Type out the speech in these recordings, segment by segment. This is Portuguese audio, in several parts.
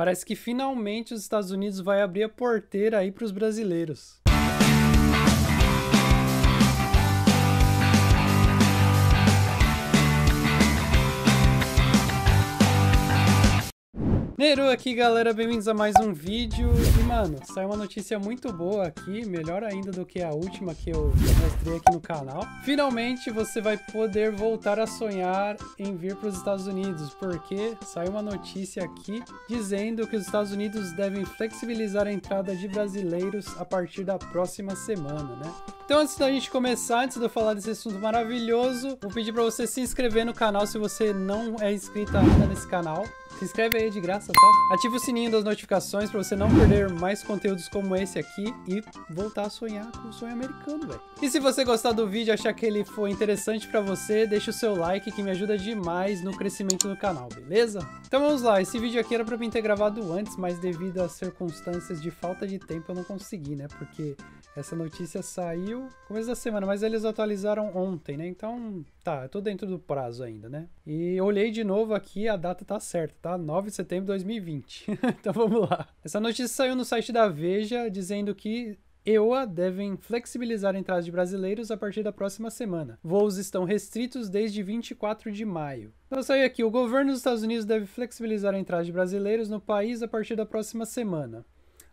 Parece que finalmente os Estados Unidos vai abrir a porteira aí para os brasileiros. Neru aqui, galera, bem-vindos a mais um vídeo. E, mano, saiu uma notícia muito boa aqui, melhor ainda do que a última que eu mostrei aqui no canal. Finalmente você vai poder voltar a sonhar em vir para os Estados Unidos, porque saiu uma notícia aqui dizendo que os Estados Unidos devem flexibilizar a entrada de brasileiros a partir da próxima semana, né? Então, antes da gente começar, antes de eu falar desse assunto maravilhoso, vou pedir para você se inscrever no canal se você não é inscrito ainda nesse canal. Se inscreve aí de graça, tá? Ative o sininho das notificações para você não perder mais conteúdos como esse aqui e voltar a sonhar com o sonho americano, velho. E se você gostar do vídeo, achar que ele foi interessante para você, deixa o seu like que me ajuda demais no crescimento do canal, beleza? Então vamos lá, esse vídeo aqui era para mim ter gravado antes, mas devido às circunstâncias de falta de tempo eu não consegui, né? Porque essa notícia saiu começo da semana, mas eles atualizaram ontem, né? Então, tá, eu é tô dentro do prazo ainda, né? E olhei de novo aqui, a data tá certa, tá? 9 de setembro de 2020. então vamos lá. Essa notícia saiu no site da Veja dizendo que EOA devem flexibilizar a entrada de brasileiros a partir da próxima semana. Voos estão restritos desde 24 de maio. Então saiu aqui, o governo dos Estados Unidos deve flexibilizar a entrada de brasileiros no país a partir da próxima semana.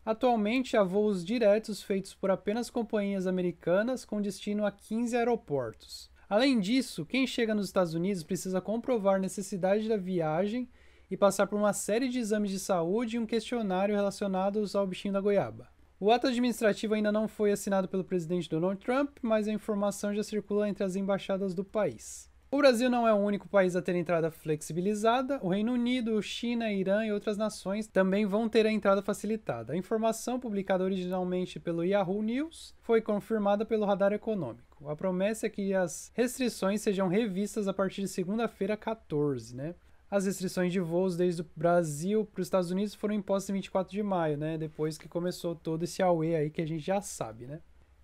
Atualmente há voos diretos feitos por apenas companhias americanas com destino a 15 aeroportos. Além disso, quem chega nos Estados Unidos precisa comprovar necessidade da viagem e passar por uma série de exames de saúde e um questionário relacionados ao bichinho da goiaba. O ato administrativo ainda não foi assinado pelo presidente Donald Trump, mas a informação já circula entre as embaixadas do país. O Brasil não é o único país a ter entrada flexibilizada. O Reino Unido, China, Irã e outras nações também vão ter a entrada facilitada. A informação, publicada originalmente pelo Yahoo News, foi confirmada pelo Radar Econômico. A promessa é que as restrições sejam revistas a partir de segunda-feira, 14, né? As restrições de voos desde o Brasil para os Estados Unidos foram impostas em 24 de maio, né? Depois que começou todo esse AUE aí que a gente já sabe, né?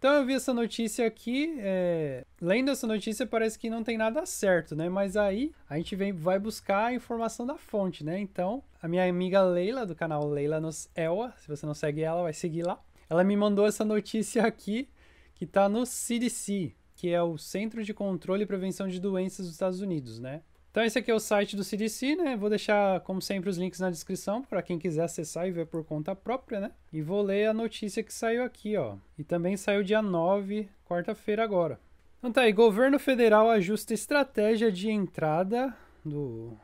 Então eu vi essa notícia aqui, é... lendo essa notícia parece que não tem nada certo, né? Mas aí a gente vem, vai buscar a informação da fonte, né? Então a minha amiga Leila, do canal Leila nos se você não segue ela, vai seguir lá. Ela me mandou essa notícia aqui, que tá no CDC, que é o Centro de Controle e Prevenção de Doenças dos Estados Unidos, né? Então esse aqui é o site do CDC, né? Vou deixar, como sempre, os links na descrição para quem quiser acessar e ver por conta própria, né? E vou ler a notícia que saiu aqui, ó. E também saiu dia 9, quarta-feira agora. Então tá aí, governo federal ajusta estratégia de entrada do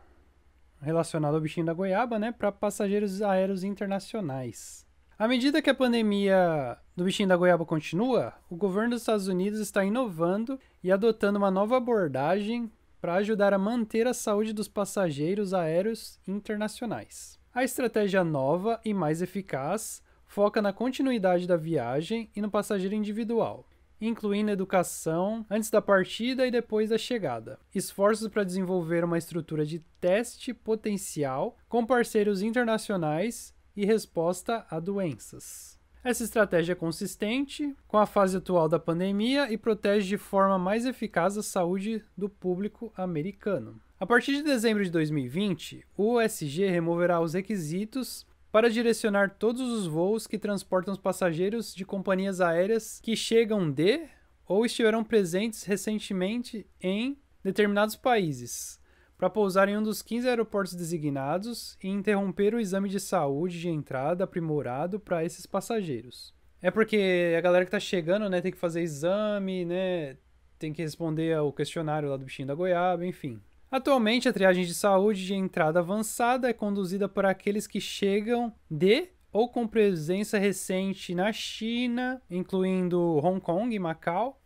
relacionado ao bichinho da goiaba, né, para passageiros aéreos internacionais. À medida que a pandemia do bichinho da goiaba continua, o governo dos Estados Unidos está inovando e adotando uma nova abordagem para ajudar a manter a saúde dos passageiros aéreos internacionais. A estratégia nova e mais eficaz foca na continuidade da viagem e no passageiro individual, incluindo educação antes da partida e depois da chegada. Esforços para desenvolver uma estrutura de teste potencial com parceiros internacionais e resposta a doenças. Essa estratégia é consistente com a fase atual da pandemia e protege de forma mais eficaz a saúde do público americano. A partir de dezembro de 2020, o USG removerá os requisitos para direcionar todos os voos que transportam os passageiros de companhias aéreas que chegam de ou estiveram presentes recentemente em determinados países, para pousar em um dos 15 aeroportos designados e interromper o exame de saúde de entrada aprimorado para esses passageiros. É porque a galera que tá chegando, né, tem que fazer exame, né, tem que responder ao questionário lá do bichinho da goiaba, enfim. Atualmente, a triagem de saúde de entrada avançada é conduzida por aqueles que chegam de ou com presença recente na China, incluindo Hong Kong e Macau,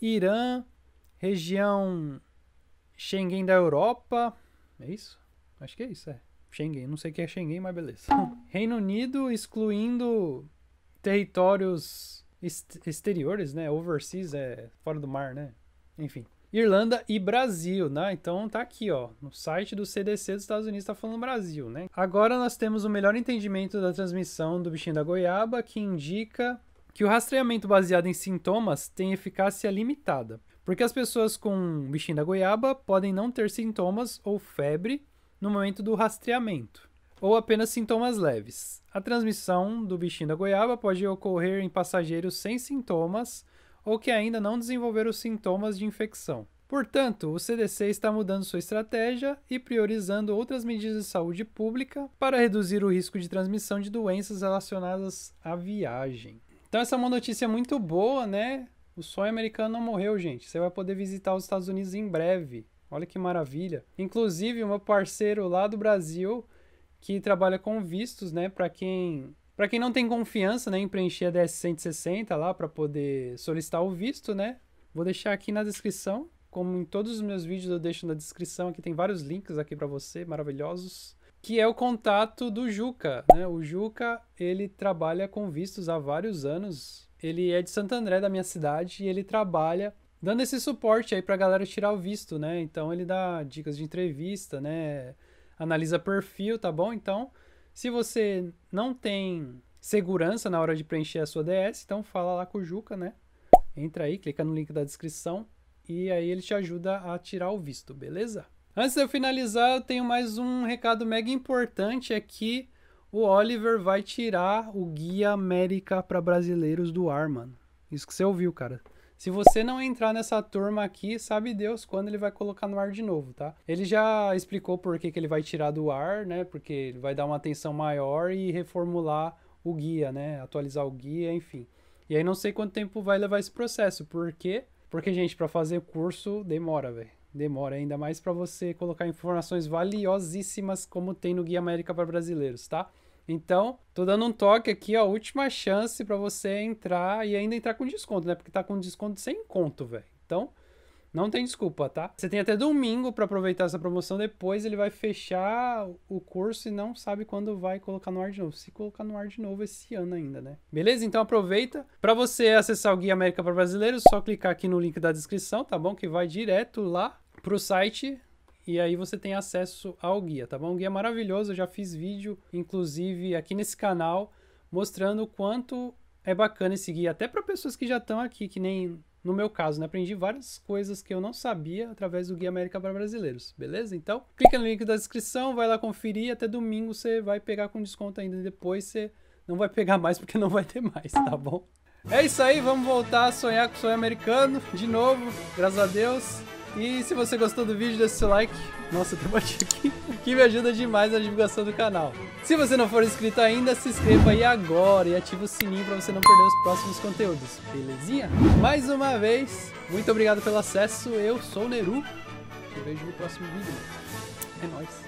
Irã, região Schengen da Europa. É isso? Acho que é isso, é. Schengen, não sei o que é Schengen, mas beleza. Reino Unido excluindo territórios exteriores, né? Overseas é fora do mar, né? Enfim. Irlanda e Brasil, né? Então tá aqui, ó, no site do CDC dos Estados Unidos tá falando Brasil, né? Agora nós temos o melhor entendimento da transmissão do bichinho da goiaba, que indica que o rastreamento baseado em sintomas tem eficácia limitada. Porque as pessoas com bichinho da goiaba podem não ter sintomas ou febre no momento do rastreamento, ou apenas sintomas leves. A transmissão do bichinho da goiaba pode ocorrer em passageiros sem sintomas ou que ainda não desenvolveram sintomas de infecção. Portanto, o CDC está mudando sua estratégia e priorizando outras medidas de saúde pública para reduzir o risco de transmissão de doenças relacionadas à viagem. Então, essa é uma notícia muito boa, né? O sonho americano não morreu, gente. Você vai poder visitar os Estados Unidos em breve. Olha que maravilha. Inclusive, o meu parceiro lá do Brasil, que trabalha com vistos, né, para quem para quem não tem confiança né, em preencher a DS-160 lá para poder solicitar o visto, né? Vou deixar aqui na descrição. Como em todos os meus vídeos eu deixo na descrição, aqui tem vários links aqui para você, maravilhosos. Que é o contato do Juca, né? O Juca, ele trabalha com vistos há vários anos, ele é de Santo André, da minha cidade, e ele trabalha dando esse suporte aí pra galera tirar o visto, né? Então ele dá dicas de entrevista, né? Analisa perfil, tá bom? Então, se você não tem segurança na hora de preencher a sua DS, então fala lá com o Juca, né? Entra aí, clica no link da descrição e aí ele te ajuda a tirar o visto, beleza? Antes de eu finalizar, eu tenho mais um recado mega importante aqui. É o Oliver vai tirar o Guia América para Brasileiros do ar, mano. Isso que você ouviu, cara. Se você não entrar nessa turma aqui, sabe Deus quando ele vai colocar no ar de novo, tá? Ele já explicou por que, que ele vai tirar do ar, né? Porque ele vai dar uma atenção maior e reformular o guia, né? Atualizar o guia, enfim. E aí não sei quanto tempo vai levar esse processo, por quê? Porque, gente, para fazer curso demora, velho demora ainda mais para você colocar informações valiosíssimas como tem no Guia América para Brasileiros, tá? Então, tô dando um toque aqui, ó, última chance para você entrar e ainda entrar com desconto, né? Porque tá com desconto sem conto, velho. Então, não tem desculpa, tá? Você tem até domingo para aproveitar essa promoção, depois ele vai fechar o curso e não sabe quando vai colocar no ar de novo. Se colocar no ar de novo esse ano ainda, né? Beleza? Então aproveita. Para você acessar o Guia América para Brasileiros, só clicar aqui no link da descrição, tá bom? Que vai direto lá pro site e aí você tem acesso ao guia, tá bom? O guia é maravilhoso, eu já fiz vídeo, inclusive aqui nesse canal, mostrando o quanto é bacana esse guia, até para pessoas que já estão aqui, que nem no meu caso, né? Aprendi várias coisas que eu não sabia através do Guia América para Brasileiros, beleza? Então, clica no link da descrição, vai lá conferir. Até domingo você vai pegar com desconto ainda. Depois você não vai pegar mais porque não vai ter mais, tá bom? É isso aí, vamos voltar a sonhar com o sonho americano de novo, graças a Deus. E se você gostou do vídeo, deixa seu like. Nossa, até bati aqui. Que me ajuda demais na divulgação do canal. Se você não for inscrito ainda, se inscreva aí agora e ative o sininho para você não perder os próximos conteúdos. Belezinha? Mais uma vez, muito obrigado pelo acesso. Eu sou o Neru. Te vejo no próximo vídeo. É nóis.